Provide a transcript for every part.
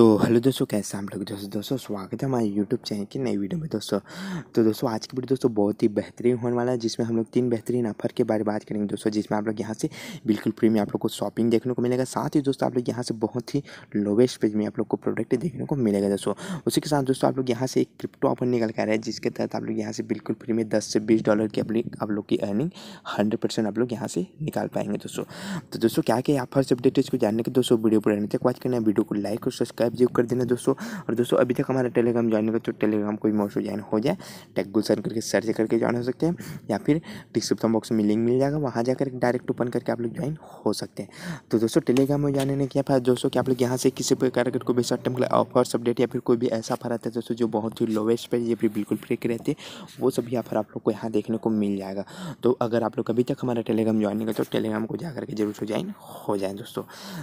तो हेलो दोस्तों कैसे हम लोग दोस्तों दोस्तों स्वागत है हमारे यूट्यूब चैनल की नई वीडियो में दोस्तों तो दोस्तों आज की वीडियो दोस्तों बहुत ही बेहतरीन होने वाला है जिसमें हम लोग तीन बेहतरीन ऑफर के बारे में बात करेंगे दोस्तों जिसमें आप लोग यहाँ से बिल्कुल फ्री में आप लोग को शॉपिंग देखने को मिलेगा साथ ही दोस्तों आप लोग यहाँ से बहुत ही लोवेस्ट पेज में आप लोग को प्रोडक्ट देखने को मिलेगा दोस्तों उसी के साथ दोस्तों आप लोग यहाँ से एक क्रिप्टो ऑफर निकल कर रहे हैं जिसके तहत आप लोग यहाँ से बिल्कुल फ्री में दस से बीस डॉलर की अपनी आप लोग की अर्निंग हंड्रेड आप लोग यहाँ से निकाल पाएंगे दोस्तों तो दोस्तों क्या क्या ऑफर से अपडेट इसको जानने के दोस्तों वीडियो पर रहने तक वॉच करना वीडियो को लाइक और सब्सक्राइब सब्सक्राइब जरूर कर देना दोस्तों और दोस्तों अभी तक हमारा टेलीग्राम ज्वाइन कर तो टेलीग्राम कोई मोशो ज्वाइन हो जाए टैग गुलसन करके सर्च करके ज्वाइन हो सकते हैं या फिर डिस्क्रिप्शन बॉक्स में लिंक मिल जाएगा वहाँ जाकर डायरेक्ट ओपन करके आप लोग ज्वाइन हो सकते हैं तो दोस्तों टेलीग्राम में जाने ने क्या फायदा दोस्तों कि आप लोग यहाँ से किसी प्रकार का कोई भी शॉर्ट टर्म के ऑफर्स अपडेट या फिर कोई भी ऐसा ऑफर आता है दोस्तों जो बहुत ही लोवेस्ट पर ये फिर बिल्कुल फ्री रहती है वो सभी ऑफर आप लोग को यहाँ देखने को मिल जाएगा तो अगर आप लोग अभी तक हमारा टेलीग्राम ज्वाइन नहीं करते तो टेलीग्राम को जाकर के जरूर से ज्वाइन हो जाए दोस्तों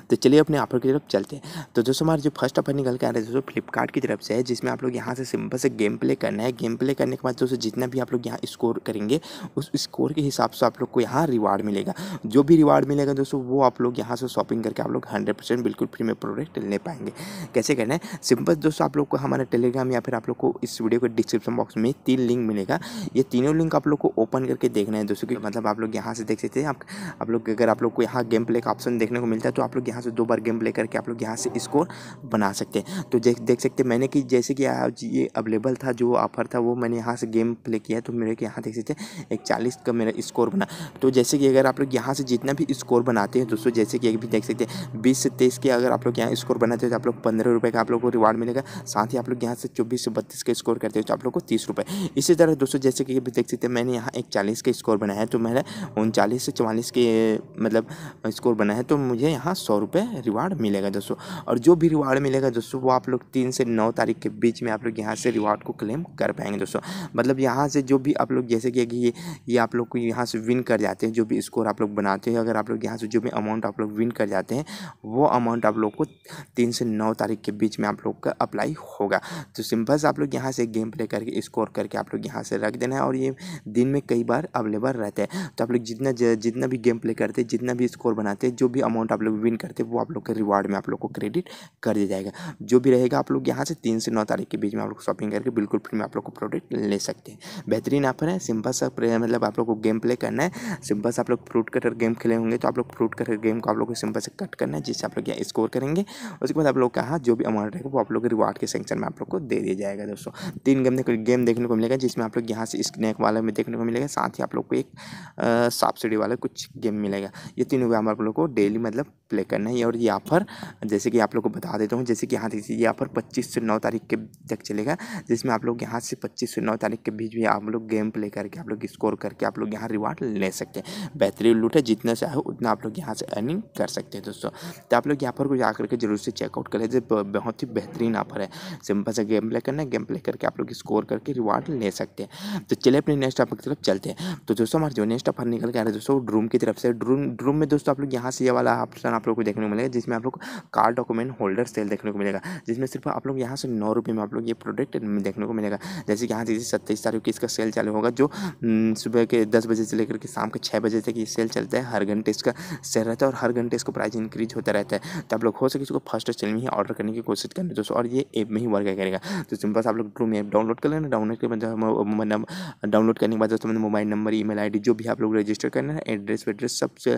तो चलिए अपने ऑफर की तरफ चलते हैं तो दोस्तों हमारे जो फर्स्ट फर्स्ट ऑफर निकल के आ रहा है दोस्तों फ्लिपकार्ट की तरफ से है जिसमें आप लोग यहाँ से सिंपल से गेम प्ले करना है गेम प्ले करने के बाद दोस्तों जितना भी आप लोग यहाँ स्कोर करेंगे उस स्कोर के हिसाब से आप लोग को यहाँ रिवार्ड मिलेगा जो भी रिवार्ड मिलेगा दोस्तों वो आप लोग यहाँ से शॉपिंग करके आप लोग हंड्रेड बिल्कुल फ्री में प्रोडक्ट ले पाएंगे कैसे करना है सिंपल दोस्तों आप लोग को हमारे टेलीग्राम या फिर आप लोग को इस वीडियो के डिस्क्रिप्शन बॉक्स में तीन लिंक मिलेगा ये तीनों लिंक आप लोग को ओपन करके देखना है दोस्तों मतलब आप लोग यहाँ से देख सकते हैं आप आप लोग अगर आप लोग को यहाँ गेम प्ले का ऑप्शन देखने को मिलता है तो आप लोग यहाँ से दो बार गेम प्ले करके आप लोग यहाँ से स्कोर बना सकते हैं तो देख देख सकते मैंने कि जैसे कि आज ये अवेलेबल था जो ऑफर था वो मैंने यहाँ से गेम प्ले किया तो मेरे यहाँ देख सकते हैं एक चालीस का मेरा स्कोर बना तो जैसे कि अगर आप लोग यहाँ से जितना भी स्कोर बनाते हैं दोस्तों जैसे कि अभी देख सकते हैं बीस से तेईस के अगर आप लोग यहाँ स्कोर बनाते हो तो आप लोग पंद्रह रुपये का आप लोग को रिवार्ड मिलेगा साथ ही आप लोग यहाँ से चौबीस से बत्तीस का स्कोर करते हो तो आप लोग को तीस रुपये इसी तरह दोस्तों जैसे कि अभी देख सकते हैं मैंने यहाँ एक चालीस का स्कोर बनाया है तो मैंने उनचालीस से चवालीस के मतलब स्कोर बना है तो मुझे यहाँ सौ रुपये रिवार्ड मिलेगा दोस्तों और जो भी रिवार्ड मिलेगा दोस्तों वो आप लोग तीन से नौ तारीख के बीच में आप लोग यहाँ से रिवार्ड को क्लेम कर पाएंगे दोस्तों मतलब यहाँ से जो भी आप लोग जैसे कि ये ये आप लोग को यहाँ से विन कर जाते हैं जो भी स्कोर आप लोग बनाते हैं अगर आप लोग यहाँ से जो भी अमाउंट आप लोग विन कर जाते हैं वो अमाउंट आप लोग को तीन से नौ तारीख के बीच में आप लोग का अप्लाई होगा तो सिंपल से आप लोग यहाँ से गेम प्ले करके स्कोर करके आप लोग यहाँ से रख देना है और ये दिन में कई बार अवेलेबल रहते हैं तो आप लोग जितना जितना भी गेम प्ले करते हैं जितना भी स्कोर बनाते हैं जो भी अमाउंट आप लोग विन करते हैं वो आप लोग के रिवार्ड में आप लोग को क्रेडिट कर दिया जाएगा जाएगा जो भी रहेगा आप लोग यहाँ से तीन से नौ तारीख के बीच में आप लोग शॉपिंग करके बिल्कुल फ्री में आप लोग को प्रोडक्ट ले सकते हैं बेहतरीन ऑफर है सिंपल सा मतलब आप लोग को गेम प्ले करना है सिंपल से आप लोग फ्रूट कटर गेम खेले होंगे तो आप लोग फ्रूट कटर गेम को आप लोग को सिंपल से कट करना है जिससे आप लोग यहाँ स्कोर करेंगे उसके बाद आप लोग कहा जो भी अमाउंट रहेगा वो आप लोग रिवार्ड के सेंक्शन में आप लोग को दे दिया जाएगा दोस्तों तीन गेम गेम देखने को मिलेगा जिसमें आप लोग यहाँ से स्नैक वाले में देखने को मिलेगा साथ ही आप लोग को एक सब्सिडी वाला कुछ गेम मिलेगा ये तीनों गेम आप लोग को डेली मतलब प्ले करना है और ये ऑफर जैसे कि आप लोग को बता देता हूँ जैसे कि यहाँ देखिए ये ऑफर पच्चीस से नौ तारीख के तक चलेगा जिसमें आप लोग यहाँ से पच्चीस से नौ तारीख के बीच भी आप लोग गेम प्ले करके आप लोग स्कोर करके आप लोग यहाँ रिवार्ड ले सकते हैं बेहतरीन लूट है जितना चाहे उतना आप लोग यहाँ से अर्निंग कर सकते हैं दोस्तों तो आप लोग यहाँ पर को जा करके जरूर से चेकआउट करें जो बहुत ही बेहतरीन ऑफर है सिंपल से गेम प्ले करना है गेम प्ले करके आप लोग स्कोर करके रिवार्ड ले सकते हैं तो चले अपने नेक्स्ट ऑफर की तरफ चलते हैं तो दोस्तों हमारे जो नेक्स्ट ऑफर निकल के आ रहे है दोस्तों ड्रूम की तरफ से ड्रूम ड्रूम में दोस्तों आप लोग यहाँ से ये वाला ऑप्शन आप लोग को देखने को मिलेगा जिसमें आप लोग कार्ड डॉक्यूमेंट होल्डर सेल देखने को मिलेगा जिसमें सिर्फ आप लोग यहाँ से नौ रुपये में आप लोग ये प्रोडक्ट देखने को मिलेगा जैसे कि यहाँ से सत्ताईस तारीख की इसका सेल चालू होगा जो हम्म, सुबह के दस बजे से लेकर के शाम के छः बजे तक ये सेल चलता है हर घंटे इसका सेल रहता है और हर घंटे इसका प्राइस इंक्रीज होता रहता है तो आप लोग हो सके इसको फर्स्ट सेल में ही ऑर्डर करने की कोशिश करें दोस्तों और ये ऐप में ही वर्क करेगा तो सिंपल आप लोग ड्रूम ऐप डाउनलोड कर लेना डाउनलोड के बाद डाउनलोड करने के बाद दोस्तों mobile number email I D जो भी आप लोग रजिस्टर करना है एड्रेस वेड्रेस सबसे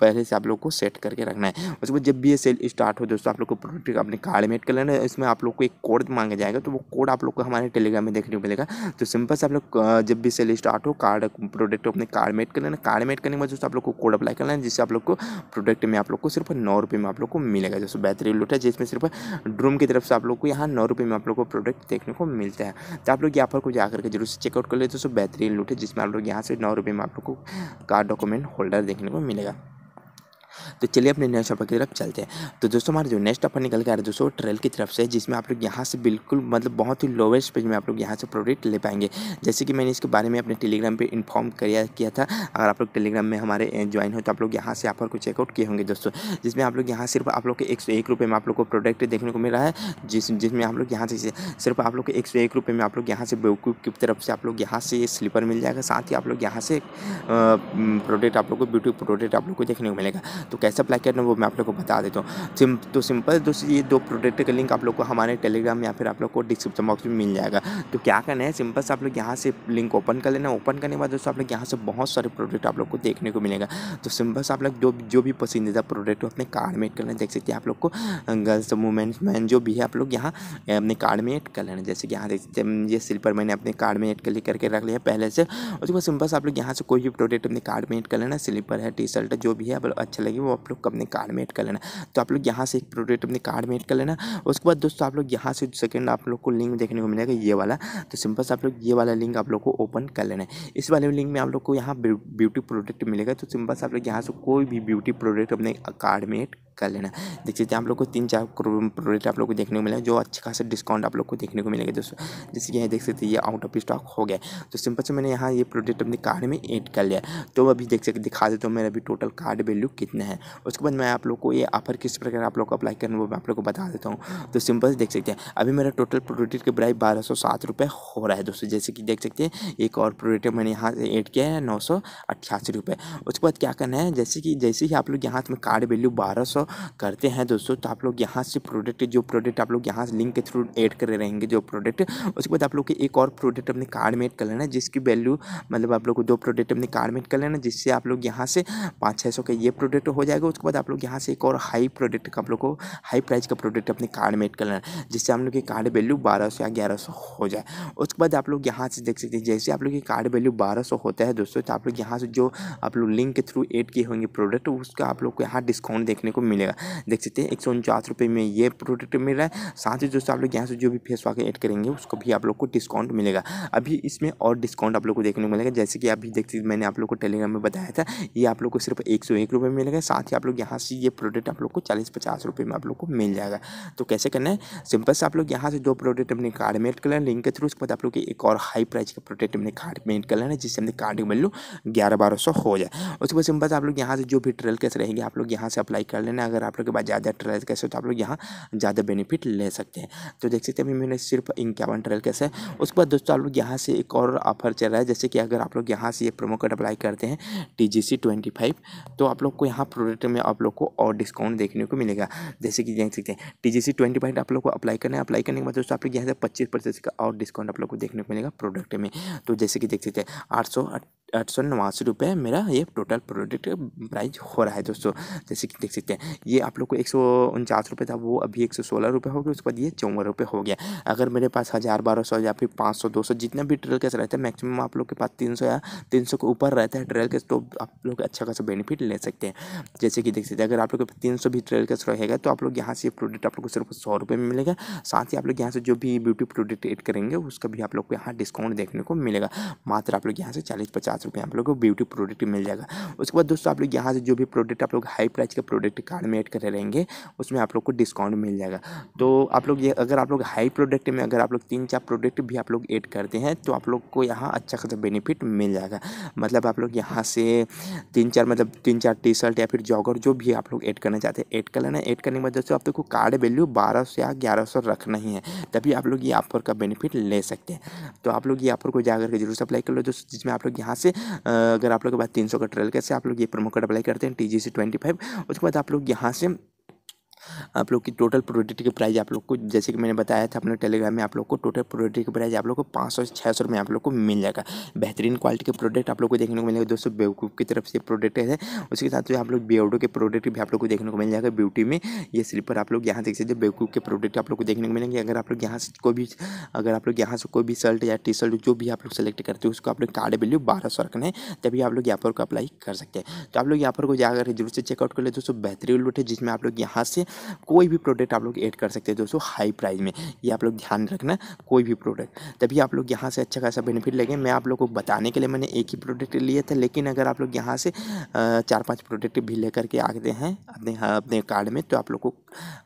पहले से आप लोग को सेट करके रखना है उसके बाद जब भी ये सेल स्टार्ट हो दोस्तों आप लोग को प्रोडक्ट अपने कार्ड में एड कर लेना इसमें आप लोग को एक कोड मांगा जाएगा तो वो कोड आप लोग को हमारे टेलीग्राम में देखने को मिलेगा तो सिंपल से आप लोग जब भी सेल स्टार्ट हो कार्ड प्रोडक्ट अपने कार्ड में एड कर लेना कार्ड में एड करने के बाद दोस्तों आप लोग को कोड अप्लाई कर लेना जिससे आप लोग को प्रोडक्ट में आप लोग को सिर्फ नौ रुपये में आप लोग को मिलेगा जैसे बेहतरीन लूट है जिसमें सिर्फ ड्रूम की तरफ से आप लोग को यहाँ नौ रुपये में आप लोग को प्रोडक्ट देखने को मिलता है तो आप लोग यहाँ पर को जाकर के जरूर से चेकआउट कर ले दोस्तों बेहतरीन लूट है जिसमें आप लोग यहाँ से नौ रुपये में आप लोग को कार्ड डॉक्यूमेंट होल्डर देखने को मिलेगा तो चलिए अपने नेक्स्ट टॉपिक की तरफ चलते हैं तो दोस्तों हमारे जो नेक्स्ट टॉपिक निकल के आ रहे दोस्तों ट्रेल की तरफ से जिसमें आप लोग यहाँ से बिल्कुल मतलब बहुत ही लोवेस्ट पेज में आप लोग यहाँ से प्रोडक्ट ले पाएंगे जैसे कि मैंने इसके बारे में अपने टेलीग्राम पर इन्फॉर्म किया था अगर आप लोग टेलीग्राम में हमारे ज्वाइन हो तो आप लोग यहाँ से आप को चेकआउट किए होंगे दोस्तों जिसमें आप लोग यहाँ सिर्फ आप लोग को एक सौ एक रुपये में आप लोग को प्रोडक्ट देखने को मिल रहा है जिस जिसमें आप लोग यहाँ से सिर्फ आप लोग को एक सौ एक रुपये में आप लोग यहाँ से बेवकूफ़ की तरफ से आप लोग यहाँ से स्लीपर मिल जाएगा साथ ही आप लोग यहाँ से प्रोडक्ट आप लोग को ब्यूटी प्रोडक्ट आप लोग को देखने को मिलेगा तो कैसे अप्लाई करना है वो मैं आप लोग को बता देता हूँ सिम तो सिंपल तो ये दो प्रोडक्ट का लिंक आप लोग को हमारे टेलीग्राम या फिर आप लोग को डिस्क्रिप्शन बॉक्स में मिल जाएगा तो क्या करना है सिंपल से आप लोग यहाँ से लिंक ओपन कर लेना ओपन करने के बाद दोस्तों आप लोग यहाँ से बहुत सारे प्रोडक्ट आप लोग को देखने को मिलेगा तो सिंपल से आप लोग जो जो भी पसंदीदा प्रोडक्ट हो अपने कार्ड में एड लेना देख सकते हैं आप लोग को गर्ल्स वुमेन मैन जो भी है आप लोग यहाँ अपने कार्ड में एड कर लेना जैसे कि यहाँ देख सकते हैं ये सिल्पर मैंने अपने कार्ड में एड कर करके रख लिया पहले से उसके बाद सिंपल से आप लोग यहाँ से कोई भी प्रोडक्ट अपने कार्ड में एड कर लेना स्लीपर है टी शर्ट जो भी है आप अच्छा लगे लगी वो आप लोग अपने कार्ड में एड कर लेना तो आप लोग यहाँ से एक प्रोडक्ट अपने कार्ड में एड कर लेना उसके बाद दोस्तों आप लोग यहाँ से सेकेंड आप लोग को लिंक देखने को मिलेगा ये वाला तो सिंपल से आप लोग ये वाला लिंक आप लोग को ओपन कर लेना है इस वाले लिंक में आप लोग को यहाँ ब्यूटी प्रोडक्ट मिलेगा तो सिंपल से आप लोग यहाँ से कोई भी ब्यूटी प्रोडक्ट अपने कार्ड में एड कर लेना देख सकते हैं आप लोग को तीन चार प्रोडक्ट आप लोग को देखने को मिला जो अच्छे खासा डिस्काउंट आप लोग को देखने को मिलेगा दोस्तों जैसे कि यहाँ देख सकते ये आउट ऑफ स्टॉक हो गया तो सिंपल से मैंने यहाँ ये प्रोडक्ट अपने कार्ड में एड कर लिया तो अभी देख सकते दिखा देता हूँ मेरा अभी टोटल कार्ड वैल्यू कितना है उसके बाद मैं आप लोग को ये ऑफर किस प्रकार आप लोग को अप्लाई करना वो मैं आप लोग को बता देता हूँ तो सिंपल से देख सकते हैं अभी मेरा टोटल प्रोडक्ट की प्राइस बारह सौ सात रुपये हो रहा है दोस्तों जैसे कि देख सकते हैं एक और प्रोडक्ट मैंने यहाँ से ऐड किया है नौ सौ अट्ठासी रुपये उसके बाद क्या करना है जैसे कि जैसे ही आप लोग यहाँ में कार्ड वैल्यू बारह सौ दोस्तों करते हैं दोस्तों तो आप लोग यहाँ से प्रोडक्ट जो प्रोडक्ट आप लोग यहाँ से लिंक के थ्रू ऐड कर रहेंगे जो प्रोडक्ट उसके बाद आप लोग के एक और प्रोडक्ट अपने कार्ड में एड कर लेना जिसकी वैल्यू मतलब आप लोग को दो प्रोडक्ट अपने कार्ड में एड कर लेना जिससे आप लोग यहाँ से पाँच छः सौ का ये प्रोडक्ट हो जाएगा उसके बाद आप लोग यहाँ से एक और हाई प्रोडक्ट का आप लोग को हाई प्राइस का प्रोडक्ट अपने कार्ड में एड कर लेना जिससे हम लोग की कार्ड वैल्यू बारह सौ या ग्यारह सौ हो जाए उसके बाद आप लोग यहाँ से देख सकते हैं जैसे आप लोग की कार्ड वैल्यू बारह सौ होता है दोस्तों तो आप लोग यहाँ से जो आप लोग लिंक के थ्रू एड किए होंगे प्रोडक्ट उसका आप लोग को यहाँ डिस्काउंट देखने को मिलेगा देख सकते हैं एक सौ में ये प्रोडक्ट मिल रहा है साथ ही दोस्तों आप लोग यहाँ से जो भी फेस वॉश ऐड करेंगे उसको भी आप लोग को डिस्काउंट मिलेगा अभी इसमें और डिस्काउंट आप लोग को देखने को मिलेगा जैसे कि अभी देखते मैंने आप लोग को टेलीग्राम में बताया था ये आप लोग को सिर्फ एक सौ एक रुपये में मिलेगा साथ ही आप लोग यहाँ से ये प्रोडक्ट आप लोग को चालीस पचास रुपये में आप लोग को मिल जाएगा तो कैसे करना है सिंपल से आप लोग यहाँ से दो प्रोडक्ट अपने कार्ड में एड करना है लिंक के थ्रू उसके बाद आप लोग एक और हाई प्राइस का प्रोडक्ट अपने कार्ड में एड लेना है जिससे अपने कार्ड मिल लो ग्यारह बारह सौ हो जाए उसके बाद सिंपल से आप लोग यहाँ से जो भी ट्रेल कैसे रहेंगे आप लोग यहाँ से अप्लाई कर लेना है अगर आप लोग के पास ज़्यादा ट्रायल कैसे हो तो आप लोग यहाँ ज़्यादा बेनिफिट ले सकते हैं तो देख सकते हैं अभी मैंने सिर्फ इक्यावन ट्रायल कैसे उसके बाद दोस्तों आप लोग यहाँ से एक और ऑफर चल रहा है जैसे कि अगर आप लोग यहाँ से ये प्रोमो कोड अप्लाई करते हैं टी जी ट्वेंटी फाइव तो आप लोग को यहाँ प्रोडक्ट में आप लोग को और डिस्काउंट देखने को मिलेगा जैसे कि देख सकते हैं टी जी ट्वेंटी फाइव आप लोग को अप्लाई करना है अप्लाई करने के बाद दोस्तों आप लोग यहाँ से पच्चीस परसेंट का और डिस्काउंट आप लोग को देखने को मिलेगा प्रोडक्ट में तो जैसे कि देख सकते हैं आठ सौ आठ सौ नवासी रुपये मेरा ये टोटल प्रोडक्ट प्राइस हो रहा है दोस्तों जैसे कि देख सकते हैं ये आप लोग को एक सौ उनचास रुपये था वो अभी एक सौ सोलह रुपये हो गया उसके बाद ये चौवन रुपये हो गया अगर मेरे पास हज़ार बारह सौ या फिर पाँच सौ दो सौ जितना भी ट्रेल केस रहता है मैक्सिमम आप लोग के पास तीन सौ या तीन सौ के ऊपर रहता है ट्रेल केस तो आप लोग अच्छा खासा बेनिफिट ले सकते हैं जैसे कि देख सकते हैं अगर आप लोग के तीन सौ भी ट्रेल केस रहेगा तो आप लोग यहाँ से प्रोडक्ट आप लोग को सिर्फ सौ रुपये में मिलेगा साथ ही आप लोग यहाँ से जो भी ब्यूटी प्रोडक्ट एड करेंगे उसका भी आप लोग को यहाँ डिस्काउंट देखने को मिलेगा मात्र आप लोग यहाँ से चालीस पचास रुपये आप लोग को ब्यूटी प्रोडक्ट मिल जाएगा उसके बाद दोस्तों आप लोग यहाँ से जो भी प्रोडक्ट आप लोग हाई प्राइस का प्रोडक्ट का बाद में ऐड करते रहेंगे उसमें आप लोग को डिस्काउंट मिल जाएगा तो आप लोग ये अगर आप लोग हाई प्रोडक्ट में अगर आप लोग तीन चार प्रोडक्ट भी आप लोग ऐड करते हैं तो आप लोग को यहाँ अच्छा खासा बेनिफिट मिल जाएगा मतलब आप लोग यहाँ से तीन चार मतलब तीन चार टी शर्ट या फिर जॉगर जो भी आप लोग ऐड करना चाहते हैं ऐड कर लेना ऐड करने की वजह से आप लोग को कार्ड वैल्यू बारह सौ या ग्यारह सौ रखना ही है तभी आप लोग ये ऑफर का बेनिफिट ले सकते हैं तो आप लोग ये ऑफर को जा करके जरूर अप्लाई कर लो दोस्तों जिसमें आप लोग यहाँ से अगर आप लोग के बाद तीन सौ का ट्रेल कैसे आप लोग ये प्रोमो कोड अप्लाई करते हैं T G C twenty five उसके बाद आप लोग यहाँ से आप लोग की टोटल प्रोडक्ट की प्राइस आप लोग को जैसे कि मैंने बताया था अपने टेलीग्राम में आप लोग को टोटल प्रोडक्ट की प्राइस आप लोग को पाँच सौ छः सौ में आप लोग को मिल जाएगा बेहतरीन क्वालिटी के प्रोडक्ट आप लोग को देखने को मिलेगा दोस्तों बेवकूफ़ की तरफ से प्रोडक्ट है उसके साथ जो आप लोग बियोडो के प्रोडक्ट भी आप लोग को देखने को मिल जाएगा ब्यूटी में ये स्लीपर आप लोग यहाँ देख सकते हैं बेवकूफ़ के प्रोडक्ट आप लोग को देखने को मिलेंगे अगर आप लोग यहाँ से कोई भी अगर आप लोग यहाँ से कोई भी शर्ट या टी शर्ट जो भी आप लोग सेलेक्ट करते हो उसको आप लोग कार्ड वैल्यू बारह सौ रखना है तभी आप लोग यहाँ पर को अप्लाई कर सकते हैं तो आप लोग यहाँ पर को जाकर जरूर से चेकआउट कर ले दोस्तों बेहतरीन लूट है जिसमें आप लोग यहाँ से कोई भी प्रोडक्ट आप लोग ऐड कर सकते हैं दोस्तों हाई प्राइस में ये आप लोग ध्यान रखना कोई भी प्रोडक्ट तभी आप लोग यहाँ से अच्छा खासा बेनिफिट लगे मैं आप लोग को बताने के लिए मैंने एक ही प्रोडक्ट लिए थे लेकिन अगर आप लोग यहाँ से चार पाँच प्रोडक्ट भी लेकर के आते हैं अपने अपने कार्ड में तो आप लोग को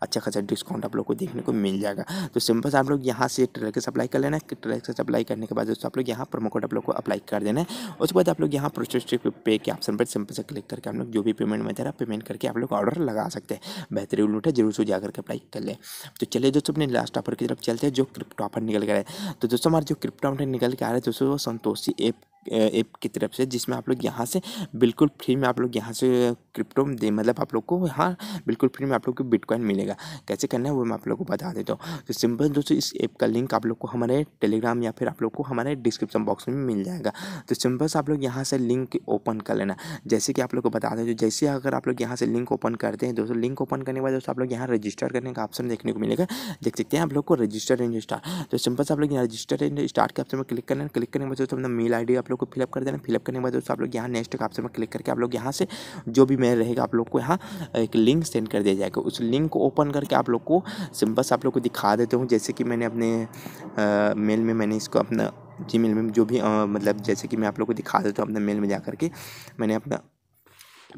अच्छा खासा डिस्काउंट आप लोग को देखने को मिल जाएगा तो सिंपल से आप लोग यहाँ से ट्रेलर से सप्लाई कर लेना ट्रेलर से सप्लाई करने के बाद दोस्तों आप लोग यहाँ प्रोमो कोड आप लोग को अप्लाई कर देना है उसके बाद आप लोग यहाँ प्रोसेस पे के ऑप्शन पर सिंपल से क्लिक करके आप लोग जो भी पेमेंट मेथड है पेमेंट करके आप लोग ऑर्डर लगा सकते हैं बेहतरीन डाउनलोड है जरूर से जाकर के अप्लाई कर ले तो चलिए दोस्तों अपने लास्ट ऑफर की तरफ चलते हैं जो क्रिप्टो ऑफर निकल कर आए तो दोस्तों हमारे जो क्रिप्टो ऑफर निकल के आ रहे हैं दोस्तों वो संतोषी ऐप ऐप की तरफ से जिसमें आप लोग यहाँ से बिल्कुल फ्री में आप लोग यहाँ से क्रिप्टो दे मतलब आप लोग को हाँ बिल्कुल फ्री में आप लोग को बिटकॉइन मिलेगा कैसे करना है वो मैं आप लोग को बता देता हूँ तो सिंपल दोस्तों इस ऐप का लिंक आप लोग को हमारे टेलीग्राम या फिर आप लोग को हमारे डिस्क्रिप्शन बॉक्स में मिल जाएगा तो सिंपल आप लोग यहाँ से लिंक ओपन कर लेना जैसे कि आप लोग को बता दें जैसे अगर आप लोग यहाँ से लिंक ओपन करते हैं दोस्तों लिंक ओपन करने के बाद दोस्तों आप लोग यहाँ रजिस्टर करने का ऑप्शन देखने को मिलेगा देख सकते हैं आप लोग को रजिस्टर एंड स्टार्ट तो सिंपल आप लोग यहाँ रजिस्टर एंड स्टार्ट के ऑप्शन में क्लिक करना क्लिक करने के बाद दोस्तों अपना मेल आई आप लोग लोग को फिलअप कर देना फिलअप करने के बाद दोस्तों आप लोग यहाँ नेक्स्ट का ऑप्शन में क्लिक करके आप लोग यहाँ से जो भी मेल रहेगा आप लोग को यहाँ एक लिंक सेंड कर दिया जाएगा उस लिंक को ओपन करके आप लोग को बस आप लोग को दिखा देता हूँ जैसे कि मैंने अपने मेल में मैंने इसको अपना जी मेल में जो भी मतलब जैसे कि मैं आप लोग को दिखा देता हूँ अपने मेल में जा करके मैंने अपना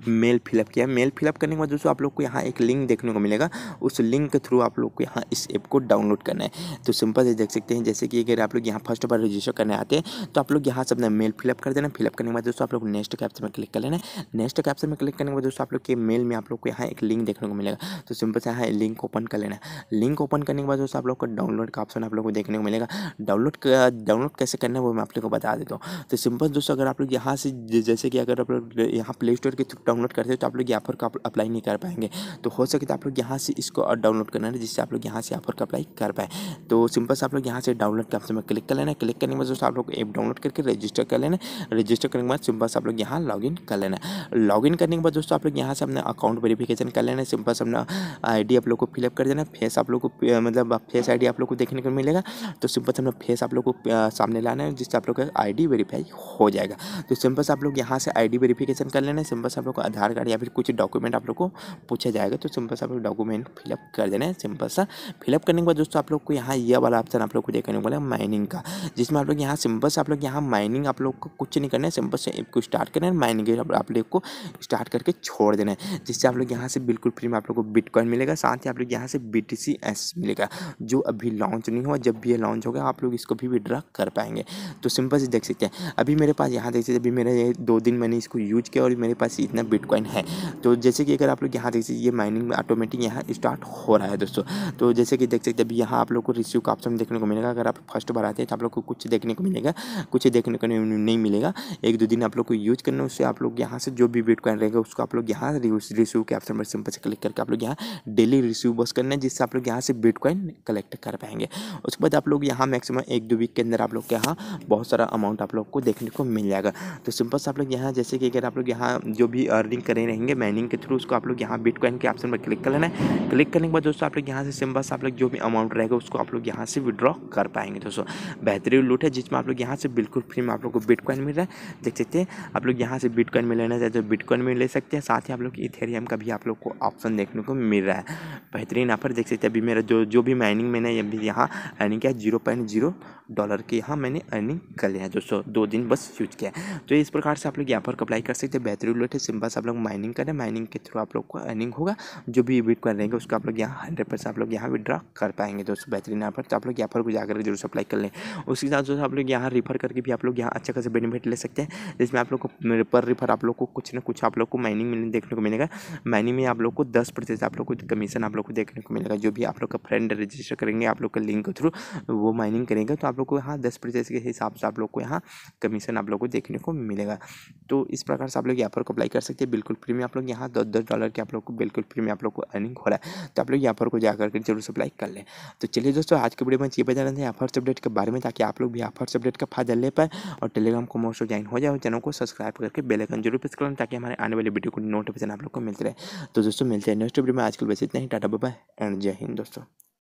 मेल फिलअप किया मेल फिलअप करने के बाद दोस्तों आप लोग को यहाँ एक लिंक देखने को मिलेगा उस लिंक के थ्रू आप लोग को यहाँ इस ऐप को डाउनलोड करना है तो सिंपल से देख सकते हैं जैसे कि अगर आप लोग यहाँ फर्स्ट बार रजिस्टर करने आते हैं तो आप लोग यहाँ से अपना मेल फिलअप कर देना फिलअप करने के बाद दोस्तों आप लोग नेक्स्ट कैप्शन में क्लिक कर लेना नेक्स्ट कैप्शन में क्लिक करने के बाद दोस्तों आप लोग के मेल में आप लोग को यहाँ एक लिंक देखने को मिलेगा तो सिंपल से यहाँ लिंक ओपन कर लेना लिंक ओपन करने के बाद दोस्तों आप लोग को डाउनलोड का ऑप्शन आप लोग को देखने को मिलेगा डाउनलोड डाउनलोड कैसे करना है वो मैं आप लोग को बता देता हूँ तो सिंपल दोस्तों अगर आप लोग यहाँ से जैसे कि अगर आप लोग यहाँ प्ले स्टोर के डाउनलोड करते हो तो आप लोग यहाँ पर का अप्लाई नहीं कर पाएंगे तो हो सके तो आप लोग यहाँ से इसको डाउनलोड करना है जिससे आप लोग यहाँ से ऑफर का अप्लाई कर पाए तो सिंपल से आप लोग यहाँ से डाउनलोड का ऑप्शन क्लिक कर लेना क्लिक करने के बाद दोस्तों आप लोग ऐप डाउनलोड करके रजिस्टर कर लेना रजिस्टर करने के बाद सिंपल से आप लोग यहाँ इन कर लेना इन करने के बाद दोस्तों आप लोग यहाँ से अपना अकाउंट वेरीफिकेशन कर लेना सिंपल से अपना आई आप लोग को फिलअप कर देना फेस आप लोग को मतलब फेस आई आप लोग को देखने को मिलेगा तो सिंपल से अपना फेस आप लोग को सामने लाना है जिससे आप लोग का आई वेरीफाई हो जाएगा तो सिंपल से आप लोग यहाँ से आई वेरीफिकेशन कर लेना सिंपल से आप लोग को आधार कार्ड या फिर कुछ डॉक्यूमेंट आप लोग को पूछा जाएगा तो सिंपल सा आप लोग डॉक्यूमेंट फिलअप कर देना है सिंपल सा फिलअप करने के बाद दोस्तों आप लोग को यहाँ यह वाला ऑप्शन आप लोग को देखने को है माइनिंग का जिसमें आप लोग यहाँ सिंपल से आप लोग यहाँ माइनिंग आप लोग को कुछ नहीं करना है सिंपल से ऐप को स्टार्ट करना है माइनिंग आप लोग को स्टार्ट करके छोड़ देना है जिससे आप लोग यहाँ से बिल्कुल फ्री में आप लोग को बिटकॉइन मिलेगा साथ ही आप लोग यहाँ से बी मिलेगा जो अभी लॉन्च नहीं हुआ जब भी ये लॉन्च होगा आप लोग इसको भी विड्रा कर पाएंगे तो सिंपल से देख सकते हैं अभी मेरे पास यहाँ देख सकते अभी मेरे दो दिन मैंने इसको यूज किया और मेरे पास इतना कितने बिटकॉइन है तो जैसे कि अगर आप लोग यहाँ देख सकते ये माइनिंग ऑटोमेटिक यहाँ स्टार्ट हो रहा है दोस्तों तो जैसे कि देख सकते अभी यहाँ आप लोग को रिसीव का ऑप्शन देखने को मिलेगा अगर आप फर्स्ट बार आते हैं तो आप लोग को कुछ देखने को मिलेगा कुछ देखने को नहीं मिलेगा एक दो दिन आप लोग को यूज करना उससे आप लोग यहाँ से जो भी बिटकॉइन रहेगा उसको आप लोग यहाँ रिसीव के ऑप्शन पर सिंपल से क्लिक करके आप लोग यहाँ डेली रिसीव बस करना है जिससे आप लोग यहाँ से बिटकॉइन कलेक्ट कर पाएंगे उसके बाद आप लोग यहाँ मैक्सिमम एक दो वीक के अंदर आप लोग के यहाँ बहुत सारा अमाउंट आप लोग को देखने को मिल जाएगा तो सिंपल से आप लोग यहाँ जैसे कि अगर आप लोग यहाँ जो भी अर्निंग करें रहेंगे माइनिंग के थ्रू उसको आप लोग यहाँ बिटकॉइन के ऑप्शन पर क्लिक कर लेना है क्लिक करने के बाद दोस्तों आप लोग यहाँ से सिम्बस से आप लोग जो भी अमाउंट रहेगा उसको आप लोग यहाँ से विड्रॉ कर पाएंगे दोस्तों बेहतरीन लूट है जिसमें आप लोग यहाँ से बिल्कुल फ्री में आप लोग को बिटकॉइन मिल रहा है देख सकते हैं आप लोग यहाँ से बिटकॉइन में लेना चाहते तो बिटकॉइन में ले सकते हैं साथ ही आप लोग इथेरियम का भी आप लोग को ऑप्शन देखने को मिल रहा है बेहतरीन ऑफर देख सकते हैं अभी मेरा जो जो भी माइनिंग मैंने अभी यहाँ अर्निंग किया जीरो पॉइंट जीरो डॉलर के यहाँ मैंने अर्निंग कर लिया है दोस्तों दो दिन बस यूज किया है तो इस प्रकार से आप लोग यहाँ पर अप्लाई कर सकते हैं बेहतरीन रेट है सिंपल से आप लोग माइनिंग करें माइनिंग के थ्रू आप लोग को अर्निंग होगा जो भी बीट कर रहेंगे उसको आप लोग यहाँ हंड्रेड परसेंट आप लोग यहाँ विड्रॉ कर पाएंगे दोस्तों बेहतरीन यहाँ पर तो आप लोग यहाँ पर कुछ जाकर जरूर अप्लाई कर लें उसके साथ दोस्तों आप लोग यहाँ रिफर करके भी आप लोग यहाँ अच्छा खासा बेनिफिट ले सकते हैं जिसमें आप लोग को पर रिफर आप लोग को कुछ ना कुछ आप लोग को माइनिंग मिलने देखने को मिलेगा माइनिंग में आप लोग को दस प्रतिशत आप लोग को कमीशन आप लोग को देखने को मिलेगा जो भी आप लोग का फ्रेंड रजिस्टर करेंगे आप लोग का लिंक के थ्रू वो माइनिंग करेंगे तो आप आप लोग को यहाँ दस प्रतिशत के हिसाब से आप लोग को यहाँ कमीशन आप लोग को देखने को मिलेगा तो इस प्रकार से आप लोग यहाँ पर अप्लाई कर सकते हैं बिल्कुल फ्री में आप लोग यहाँ दस दस डॉलर के आप लोग को बिल्कुल फ्री में आप लोग को अर्निंग हो रहा है तो आप लोग यहाँ पर को जाकर के जरूर से अप्लाई कर लें तो चलिए दोस्तों आज के वीडियो में ये बताना था यहाँ अपडेट के बारे में ताकि आप लोग भी यहाँ अपडेट का फायदा ले पाए और टेलीग्राम को मोस्ट ज्वाइन हो जाए और चैनल को सब्सक्राइब करके बेलकन जरूर प्रेस करें ताकि हमारे आने वाले वीडियो को नोटिफिकेशन आप लोग को मिलते रहे तो दोस्तों मिलते हैं नेक्स्ट वीडियो में आजकल बस इतना ही टाटा बाबा एंड जय हिंद दोस्तों